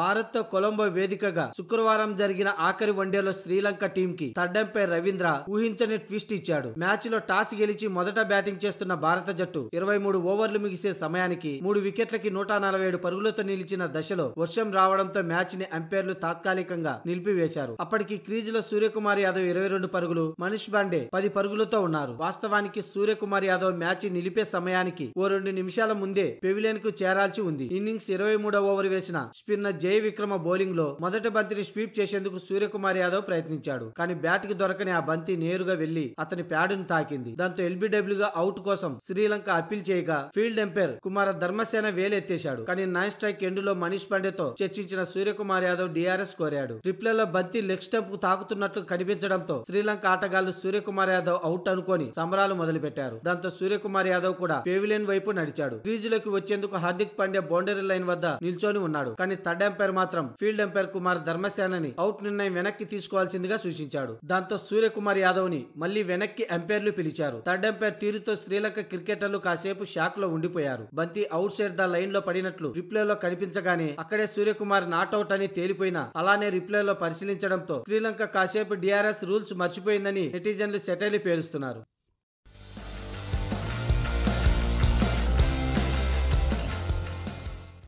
భారత్ కొలంబో వేదికగా శుక్రవారం జరిగిన ఆఖరి వన్డేలో శ్రీలంక టీం కి తడ్డంపై రవీంద్ర ఊహించని ట్విస్ట్ ఇచ్చాడు మ్యాచ్ లో టాస్ గెలిచి మొదట బ్యాటింగ్ చేస్తున్న భారత జట్టు ఇరవై మూడు ఓవర్లు ముగిసే సమయానికి మూడు వికెట్లకి నూట నలభై ఏడు పరుగులతో నిలిచిన దశలో వర్షం రావడంతో మ్యాచ్ ని అంపైర్లు తాత్కాలికంగా నిలిపివేశారు అప్పటికి క్రీజులో సూర్యకుమార్ యాదవ్ ఇరవై రెండు పరుగులు మనీష్ బాండే పది పరుగులతో ఉన్నారు వాస్తవానికి సూర్యకుమార్ యాదవ్ మ్యాచ్ నిలిపే సమయానికి ఓ రెండు నిమిషాల ముందే పెవిలియన్ కు చేరాల్సి ఉంది ఇన్నింగ్స్ ఇరవై మూడో ఓవర్ వేసిన spinner J Jayawickrama bowling లో మొదటి బంతిని స్వీప్ చేసేందుకు సూర్యకుమార్ యాదవ్ ప్రయత్నించాడు కానీ బ్యాట్ కి దొరకని ఆ బంతి నేరుగా వెళ్లి అతని ప్యాడును తాకింది దాంతో ఎల్బీడబ్ల్యూగా అవుట్ కోసం శ్రీలంక అప్పీల్ చేయగా ఫీల్డ్ ఎంపైర్ కుమార ధర్మసేన వేలెత్తేశాడు కానీ నైన్ స్ట్రైక్ ఎండ్ లో మనీష్ పాండేతో చర్చించిన సూర్యకుమార్ యాదవ్ డిఆర్ఎస్ కోరాడు లో బంతి లెగ్ స్టంప్ కు తాకుతున్నట్లు కనిపించడంతో శ్రీలంక ఆటగాళ్లు సూర్యకుమార్ యాదవ్ అవుట్ అనుకొని సంబరాలు మొదలుపెట్టారు దాంతో సూర్యకుమార్ యాదవ్ కూడా పేవిలేన్ వైపు నడిచాడు క్రీజులోకి వచ్చేందుకు హార్దిక్ పాండ్యా బౌండరీ లైన్ వద్ద నిల్చొని ఉన్నాడు కానీ థర్డ్ ఎంపైర్ మాత్రం ఫీల్డ్ ఎంపైర్ కుమార్ ధర్మశానని అవుట్ నిర్ణయం వెనక్కి తీసుకోవాల్సిందిగా సూచించాడు దాంతో సూర్యకుమార్ యాదవ్ ని మళ్లీ వెనక్కి అంపైర్లు పిలిచారు థర్డ్ ఎంపైర్ తీరుతో శ్రీలంక క్రికెటర్లు కాసేపు షాక్ లో ఉండిపోయారు బంతి అవుట్ సైడ్ ద లైన్ లో పడినట్లు రిప్లేలో కనిపించగానే అక్కడే సూర్యకుమార్ నాట్అవుట్ అని తేలిపోయినా అలానే రిప్లేలో పరిశీలించడంతో శ్రీలంక కాసేపు డిఆర్ఎస్ రూల్స్ మర్చిపోయిందని నెటిజన్లు సెటైలు పేలుస్తున్నారు